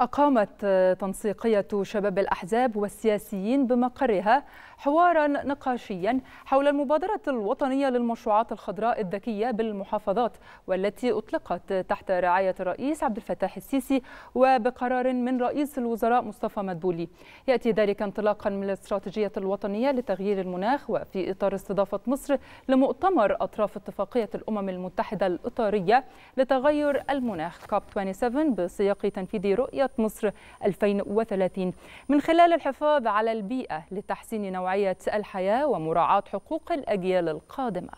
أقامت تنسيقية شباب الأحزاب والسياسيين بمقرها حوارا نقاشيا حول المبادرة الوطنية للمشروعات الخضراء الذكية بالمحافظات والتي أطلقت تحت رعاية الرئيس عبد الفتاح السيسي وبقرار من رئيس الوزراء مصطفى مدبولي يأتي ذلك انطلاقا من الاستراتيجية الوطنية لتغيير المناخ وفي إطار استضافة مصر لمؤتمر أطراف اتفاقية الأمم المتحدة الإطارية لتغير المناخ كوب 27 بسياق تنفيذ رؤية خريطة مصر 2030 من خلال الحفاظ على البيئة لتحسين نوعية الحياة ومراعاة حقوق الأجيال القادمة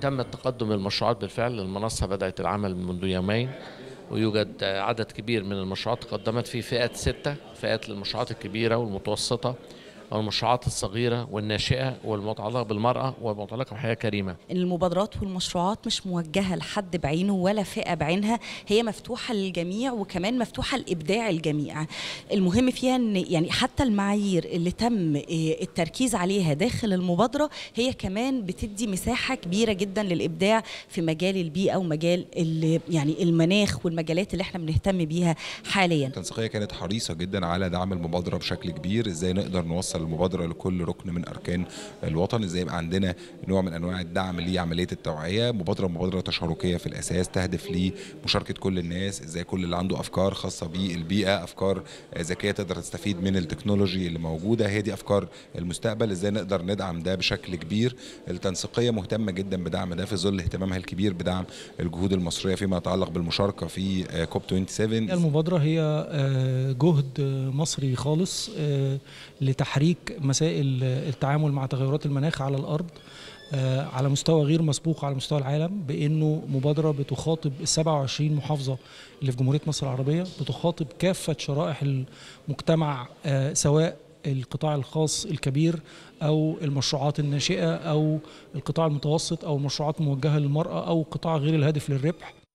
تم التقدم المشروعات بالفعل المنصة بدأت العمل منذ يومين ويوجد عدد كبير من المشروعات تقدمت في فئات ستة فئات للمشروعات الكبيرة والمتوسطة المشروعات الصغيرة والناشئة والمتعلقة بالمرأة والمتعلقة بحياة كريمة المبادرات والمشروعات مش موجهة لحد بعينه ولا فئة بعينها هي مفتوحة للجميع وكمان مفتوحة لإبداع الجميع المهم فيها أن يعني حتى المعايير اللي تم آه، التركيز عليها داخل المبادرة هي كمان بتدي مساحة كبيرة جدا للإبداع في مجال البيئة ومجال يعني المناخ والمجالات اللي احنا بنهتم بيها حاليا التنسيقية كانت حريصة جدا على دعم المبادرة بشكل كبير ازاي نقدر نوصل بيحصل المبادره لكل ركن من اركان الوطن ازاي يبقى عندنا نوع من انواع الدعم لعمليه التوعيه مبادره مبادره تشاركيه في الاساس تهدف لمشاركه كل الناس ازاي كل اللي عنده افكار خاصه بالبيئه افكار ذكيه تقدر تستفيد من التكنولوجي اللي موجوده هي دي افكار المستقبل ازاي نقدر ندعم ده بشكل كبير التنسيقيه مهتمه جدا بدعم ده في ظل اهتمامها الكبير بدعم الجهود المصريه فيما يتعلق بالمشاركه في كوب آه، 27 المبادره هي آه، جهد مصري خالص آه، لتحرير تحريك مسائل التعامل مع تغيرات المناخ على الارض آه، على مستوى غير مسبوق على مستوى العالم بانه مبادره بتخاطب ال 27 محافظه اللي في جمهوريه مصر العربيه بتخاطب كافه شرائح المجتمع آه، سواء القطاع الخاص الكبير او المشروعات الناشئه او القطاع المتوسط او مشروعات موجهه للمراه او قطاع غير الهادف للربح